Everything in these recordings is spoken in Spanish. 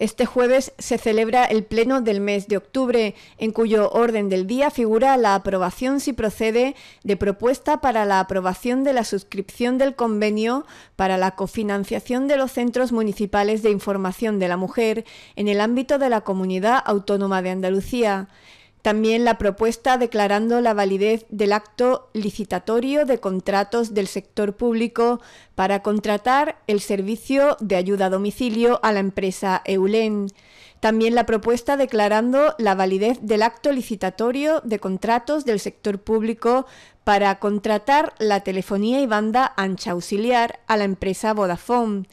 Este jueves se celebra el Pleno del mes de octubre, en cuyo orden del día figura la aprobación, si procede, de propuesta para la aprobación de la suscripción del convenio para la cofinanciación de los Centros Municipales de Información de la Mujer en el ámbito de la Comunidad Autónoma de Andalucía. También la propuesta declarando la validez del acto licitatorio de contratos del sector público para contratar el servicio de ayuda a domicilio a la empresa EULEN. También la propuesta declarando la validez del acto licitatorio de contratos del sector público para contratar la telefonía y banda ancha auxiliar a la empresa Vodafone.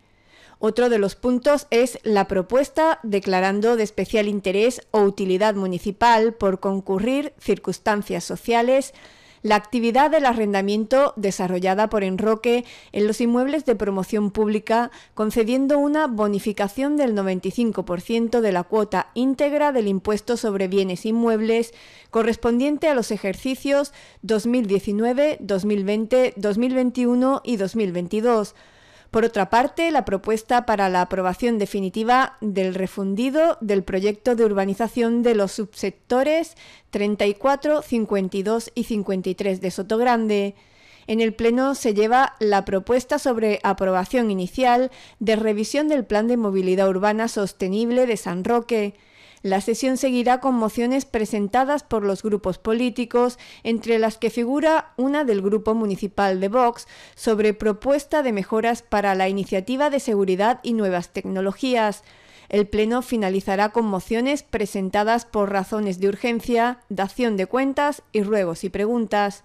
Otro de los puntos es la propuesta declarando de especial interés o utilidad municipal por concurrir circunstancias sociales, la actividad del arrendamiento desarrollada por Enroque en los inmuebles de promoción pública, concediendo una bonificación del 95% de la cuota íntegra del impuesto sobre bienes inmuebles correspondiente a los ejercicios 2019, 2020, 2021 y 2022 por otra parte, la propuesta para la aprobación definitiva del refundido del proyecto de urbanización de los subsectores 34, 52 y 53 de Sotogrande. En el Pleno se lleva la propuesta sobre aprobación inicial de revisión del Plan de Movilidad Urbana Sostenible de San Roque. La sesión seguirá con mociones presentadas por los grupos políticos, entre las que figura una del Grupo Municipal de Vox sobre propuesta de mejoras para la iniciativa de seguridad y nuevas tecnologías. El Pleno finalizará con mociones presentadas por razones de urgencia, dación de cuentas y ruegos y preguntas.